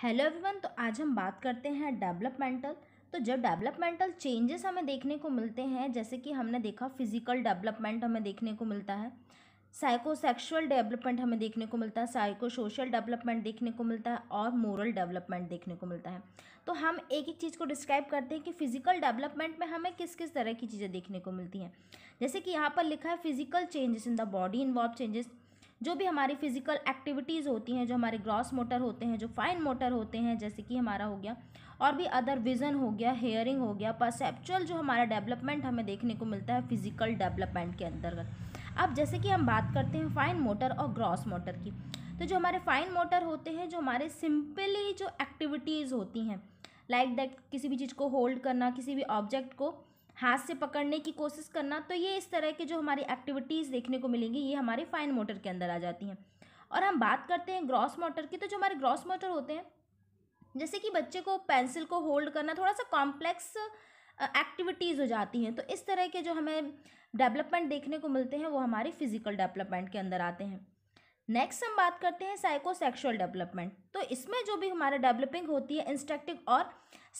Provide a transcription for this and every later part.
hello everyone तो आज हम बात करते हैं डेवलपमेंटल तो जब डेवलपमेंटल चेंजेस हमें देखने को मिलते हैं जैसे कि हमने देखा फिजिकल डेवलपमेंट हमें देखने को मिलता है साइको सेक्शुअल डेवलपमेंट हमें देखने को मिलता है साइको सोशल डेवलपमेंट देखने को मिलता है और मोरल डेवलपमेंट देखने को मिलता है तो हम एक एक चीज़ को डिस्क्राइब करते हैं कि फिजिकल डेवलपमेंट में हमें किस किस तरह की चीज़ें देखने को मिलती हैं जैसे कि यहाँ पर लिखा है physical changes in the body involve changes जो भी हमारी फिजिकल एक्टिविटीज़ होती हैं जो हमारे ग्रॉस मोटर होते हैं जो फाइन मोटर होते हैं जैसे कि हमारा हो गया और भी अदर विज़न हो गया हेयरिंग हो गया परसेप्चुअल जो हमारा डेवलपमेंट हमें देखने को मिलता है फिजिकल डेवलपमेंट के अंतर्गत अब जैसे कि हम बात करते हैं फाइन मोटर और ग्रॉस मोटर की तो जो हमारे फाइन मोटर होते हैं जो हमारे सिंपली जो एक्टिविटीज़ होती हैं लाइक like दैट किसी भी चीज़ को होल्ड करना किसी भी ऑब्जेक्ट को हाथ से पकड़ने की कोशिश करना तो ये इस तरह के जो हमारी एक्टिविटीज़ देखने को मिलेंगी ये हमारे फाइन मोटर के अंदर आ जाती हैं और हम बात करते हैं ग्रॉस मोटर की तो जो हमारे ग्रॉस मोटर होते हैं जैसे कि बच्चे को पेंसिल को होल्ड करना थोड़ा सा कॉम्प्लेक्स एक्टिविटीज़ हो जाती हैं तो इस तरह के जो हमें डेवलपमेंट देखने को मिलते हैं वो हमारे फिजिकल डेवलपमेंट के अंदर आते हैं नेक्स्ट हम बात करते हैं साइकोसेक्सुअल डेवलपमेंट तो इसमें जो भी हमारा डेवलपिंग होती है इंस्ट्रक्टिव और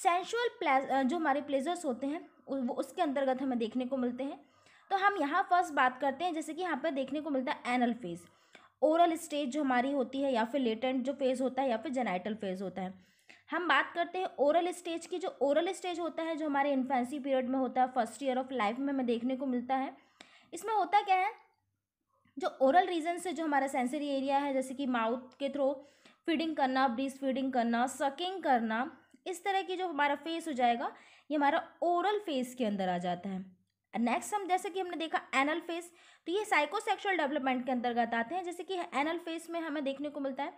सेंशुअल जो हमारे प्लेजर्स होते हैं वो उसके अंतर्गत हमें देखने को मिलते हैं तो हम यहाँ फर्स्ट बात करते हैं जैसे कि यहाँ पर देखने को मिलता है एनल फेज़ ओरल स्टेज जो हमारी होती है या फिर लेटेंट जो फेज़ होता है या फिर जेनाइटल फेज़ होता है हम बात करते हैं ओरल स्टेज की जो ओरल स्टेज होता है जो हमारे इन्फेंसी पीरियड में होता है फर्स्ट ईयर ऑफ लाइफ में हमें देखने को मिलता है इसमें होता क्या है जो ओरल रीजन से जो हमारा सेंसरी एरिया है जैसे कि माउथ के थ्रू फीडिंग करना ब्रीज फीडिंग करना सकिंग करना इस तरह की जो हमारा फेस हो जाएगा ये हमारा ओरल फेस के अंदर आ जाता है नेक्स्ट हम जैसे कि हमने देखा एनल फेस तो ये साइकोसेक्सुअल डेवलपमेंट के अंतर्गत आते हैं जैसे कि एनल फेस में हमें देखने को मिलता है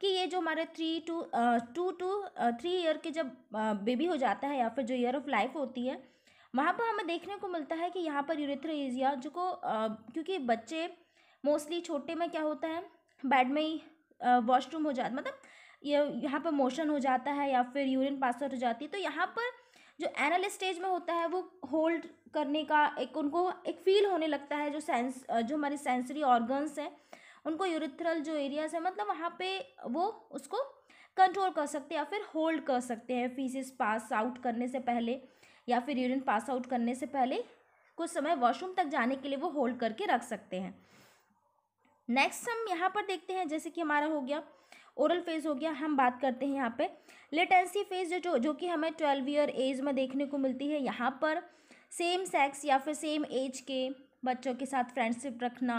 कि ये जो हमारे three two two two three year के जब बेबी हो जाता है या फिर जो ईयर ऑफ लाइफ होती है वहाँ पर हमें देखने को मिलता है कि यहाँ पर यूरेथ्रेजिया जो को क्योंकि बच्चे मोस्टली छोटे में क्या होता है बेड में ही वॉशरूम हो जाता मतलब ये यहाँ पर मोशन हो जाता है या फिर यूरिन पास आउट हो जाती है तो यहाँ पर जो एनल स्टेज में होता है वो होल्ड करने का एक उनको एक फील होने लगता है जो सेंस जो हमारे सेंसरी ऑर्गन्स हैं उनको यूरिथ्रल जो एरियाज है मतलब वहाँ पे वो उसको कंट्रोल कर सकते हैं या फिर होल्ड कर सकते हैं फीसिस पास आउट करने से पहले या फिर यूरिन पास आउट करने से पहले कुछ समय वॉशरूम तक जाने के लिए वो होल्ड करके रख सकते हैं नेक्स्ट हम यहाँ पर देखते हैं जैसे कि हमारा हो गया ओरल फेज़ हो गया हम बात करते हैं यहाँ पे लेटेंसी फेज़ जो जो कि हमें ट्वेल्व ईयर एज में देखने को मिलती है यहाँ पर सेम सेक्स या फिर सेम एज के बच्चों के साथ फ्रेंडशिप रखना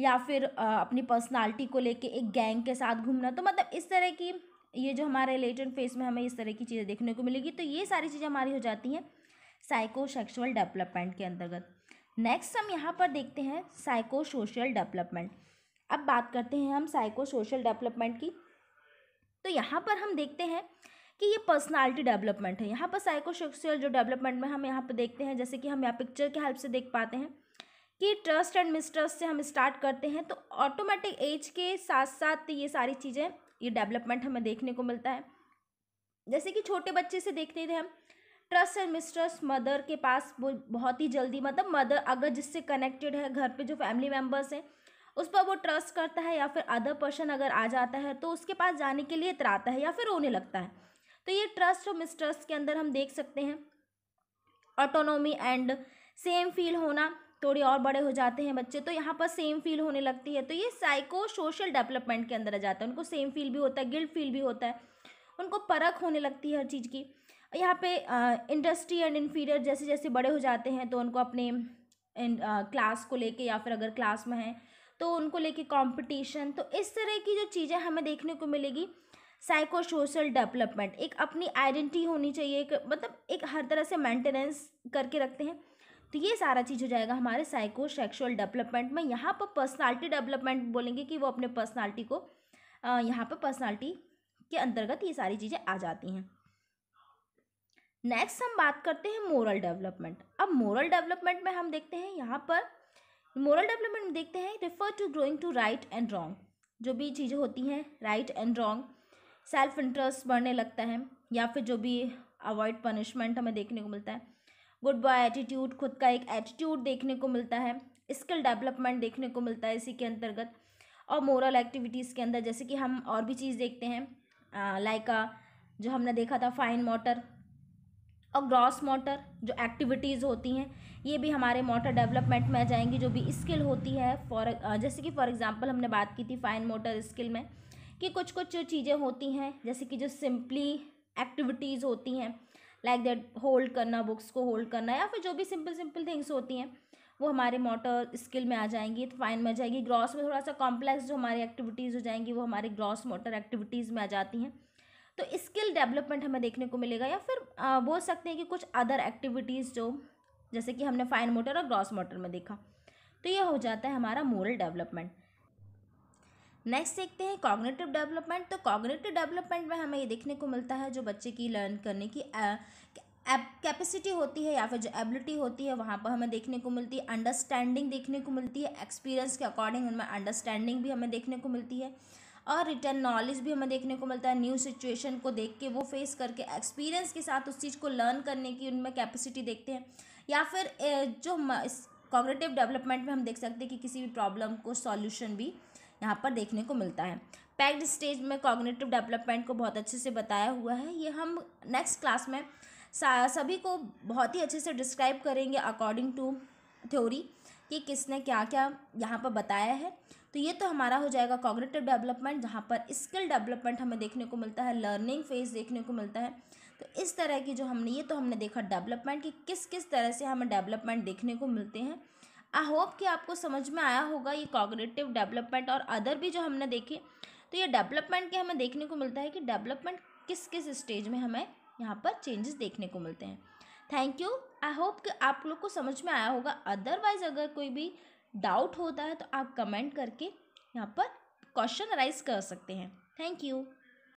या फिर अपनी पर्सनालिटी को लेके एक गैंग के साथ घूमना तो मतलब इस तरह की ये जो हमारे लेटेंट फेज में हमें इस तरह की चीज़ें देखने को मिलेगी तो ये सारी चीज़ें हमारी हो जाती हैं साइको सेक्सुअल डेवलपमेंट के अंतर्गत नेक्स्ट हम यहाँ पर देखते हैं साइको सोशल डेवलपमेंट अब बात करते हैं हम साइको सोशल डेवलपमेंट की तो यहाँ पर हम देखते हैं कि ये पर्सनालिटी डेवलपमेंट है यहाँ पर साइको सोशल जो डेवलपमेंट में हम यहाँ पर देखते हैं जैसे कि हम यहाँ पिक्चर के हेल्प से देख पाते हैं कि ट्रस्ट एंड मिसट्रस्ट से हम स्टार्ट करते हैं तो ऑटोमेटिक एज के साथ साथ ये सारी चीज़ें ये डेवलपमेंट हमें देखने को मिलता है जैसे कि छोटे बच्चे से देखते थे हम ट्रस्ट एंड मिसट्रस मदर के पास वो बहुत ही जल्दी मतलब मदर अगर जिससे कनेक्टेड है घर पे जो फैमिली मेम्बर्स हैं उस पर वो ट्रस्ट करता है या फिर अदर पर्सन अगर आ जाता है तो उसके पास जाने के लिए इतराता है या फिर रोने लगता है तो ये ट्रस्ट और मिसट्रस्ट के अंदर हम देख सकते हैं ऑटोनोमी एंड सेम फील होना थोड़ी और बड़े हो जाते हैं बच्चे तो यहाँ पर सेम फील होने लगती है तो ये साइको सोशल डेवलपमेंट के अंदर आ जाता है उनको सेम फील भी होता है गिल्ट फील भी होता है उनको परख होने लगती है हर चीज़ की यहाँ पे इंडस्ट्री एंड इन्फीरियर जैसे जैसे बड़े हो जाते हैं तो उनको अपने क्लास को लेके या फिर अगर क्लास में हैं तो उनको लेके कंपटीशन तो इस तरह की जो चीज़ें हमें देखने को मिलेगी साइको सोशल डेवलपमेंट एक अपनी आइडेंटिटी होनी चाहिए एक मतलब एक हर तरह से मेंटेनेंस करके रखते हैं तो ये सारा चीज़ हो जाएगा हमारे साइको सेक्सुअल डेवलपमेंट में यहाँ पर पर्सनालिटी डेवलपमेंट बोलेंगे कि वो अपने पर्सनालिटी को यहाँ पर पर्सनालिटी के अंतर्गत ये सारी चीज़ें आ जाती हैं नेक्स्ट हम बात करते हैं मोरल डेवलपमेंट अब मोरल डेवलपमेंट में हम देखते हैं यहाँ पर मोरल डेवलपमेंट में देखते हैं refer to growing to right and wrong जो भी चीज़ें होती हैं right and wrong self interest बढ़ने लगता है या फिर जो भी अवॉइड पनिशमेंट हमें देखने को मिलता है गुड बाय एटीट्यूड खुद का एक एटीट्यूड देखने को मिलता है स्किल डेवलपमेंट देखने को मिलता है इसी के अंतर्गत और मोरल एक्टिविटीज़ के अंदर जैसे कि हम और भी चीज़ देखते हैं लाइक जो हमने देखा था फाइन मोटर और ग्रॉस मोटर जो एक्टिविटीज़ होती हैं ये भी हमारे मोटर डेवलपमेंट में आ जाएंगी जो भी स्किल होती है फॉर जैसे कि फॉर एग्जांपल हमने बात की थी फाइन मोटर स्किल में कि कुछ कुछ जो चीज़ें होती हैं जैसे कि जो सिंपली एक्टिविटीज़ होती हैं लाइक दैट होल्ड करना बुक्स को होल्ड करना या फिर जो भी सिंपल सिंपल थिंग्स होती हैं वो हमारे मोटर स्किल में आ जाएंगी तो फाइन में आ जाएगी ग्रॉस में थोड़ा सा कॉम्प्लेक्स जो हमारी एक्टिविटीज़ हो जाएंगी वो हमारे ग्रॉस मोटर एक्टिविटीज़ में आ जाती हैं तो स्किल डेवलपमेंट हमें देखने को मिलेगा या फिर बोल सकते हैं कि कुछ अदर एक्टिविटीज़ जो जैसे कि हमने फाइन मोटर और ग्रॉस मोटर में देखा तो ये हो जाता है हमारा मोरल डेवलपमेंट नेक्स्ट देखते हैं कॉग्नेटिव डेवलपमेंट तो कॉग्नेटिव डेवलपमेंट में हमें ये देखने को मिलता है जो बच्चे की लर्न करने की कैपेसिटी होती है या फिर जो एबिलिटी होती है वहाँ पर हमें देखने को मिलती है अंडरस्टैंडिंग देखने को मिलती है एक्सपीरियंस के अकॉर्डिंग उनमें अंडरस्टैंडिंग भी हमें देखने को मिलती है और रिटर्न नॉलेज भी हमें देखने को मिलता है न्यू सिचुएशन को देख के वो फेस करके एक्सपीरियंस के साथ उस चीज़ को लर्न करने की उनमें कैपेसिटी देखते हैं या फिर जो कॉग्रेटिव डेवलपमेंट में हम देख सकते हैं कि किसी भी प्रॉब्लम को सॉल्यूशन भी यहाँ पर देखने को मिलता है पैक्ड स्टेज में कॉग्नेटिव डेवलपमेंट को बहुत अच्छे से बताया हुआ है ये हम नेक्स्ट क्लास में सभी को बहुत ही अच्छे से डिस्क्राइब करेंगे अकॉर्डिंग टू थ्योरी कि किसने क्या क्या यहाँ पर बताया है तो ये तो हमारा हो जाएगा कॉग्रेटिव डेवलपमेंट जहाँ पर स्किल डेवलपमेंट हमें देखने को मिलता है लर्निंग फेज देखने को मिलता है तो इस तरह की जो हमने ये तो हमने देखा डेवलपमेंट कि किस किस तरह से हमें डेवलपमेंट देखने को मिलते हैं आई होप कि आपको समझ में आया होगा ये कॉग्रेटिव डेवलपमेंट और अदर भी जो हमने देखे तो ये डेवलपमेंट के हमें देखने को मिलता है कि डेवलपमेंट किस किस स्टेज में हमें यहाँ पर चेंजेस देखने को मिलते हैं थैंक यू आई होप कि आप लोग को समझ में आया होगा अदरवाइज अगर कोई भी डाउट होता है तो आप कमेंट करके यहाँ पर क्वेश्चन राइज कर सकते हैं थैंक यू